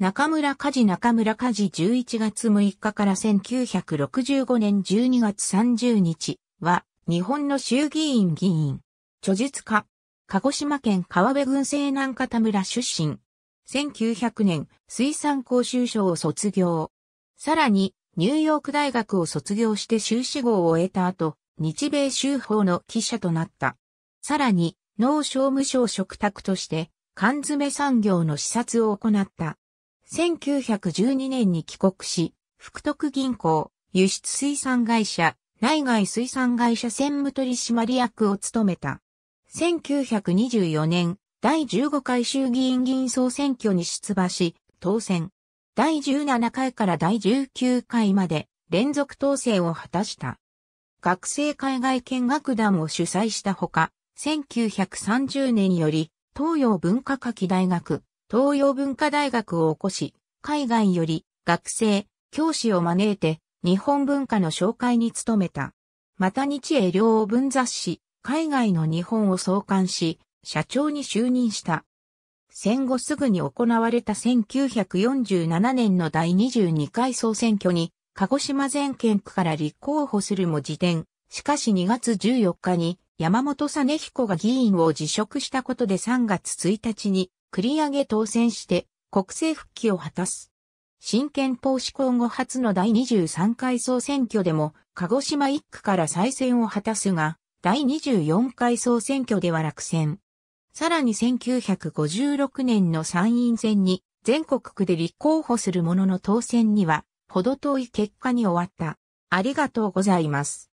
中村家事中村家事11月6日から1965年12月30日は日本の衆議院議員、著述家、鹿児島県川辺郡西南方村出身。1900年水産講習所を卒業。さらにニューヨーク大学を卒業して修士号を得た後、日米修法の記者となった。さらに農商務省食卓として缶詰産業の視察を行った。1912年に帰国し、福徳銀行、輸出水産会社、内外水産会社専務取締役を務めた。1924年、第15回衆議院議員総選挙に出馬し、当選。第17回から第19回まで連続当選を果たした。学生海外見学団を主催したほか、1930年より東洋文化科技大学、東洋文化大学を起こし、海外より学生、教師を招いて日本文化の紹介に努めた。また日英両文雑誌、海外の日本を創刊し、社長に就任した。戦後すぐに行われた1947年の第22回総選挙に、鹿児島全県区から立候補するも辞典。しかし2月14日に山本実彦が議員を辞職したことで3月1日に繰り上げ当選して国政復帰を果たす。新憲法施行後初の第23回総選挙でも鹿児島1区から再選を果たすが、第24回総選挙では落選。さらに1956年の参院選に全国区で立候補するものの当選には程遠い結果に終わった。ありがとうございます。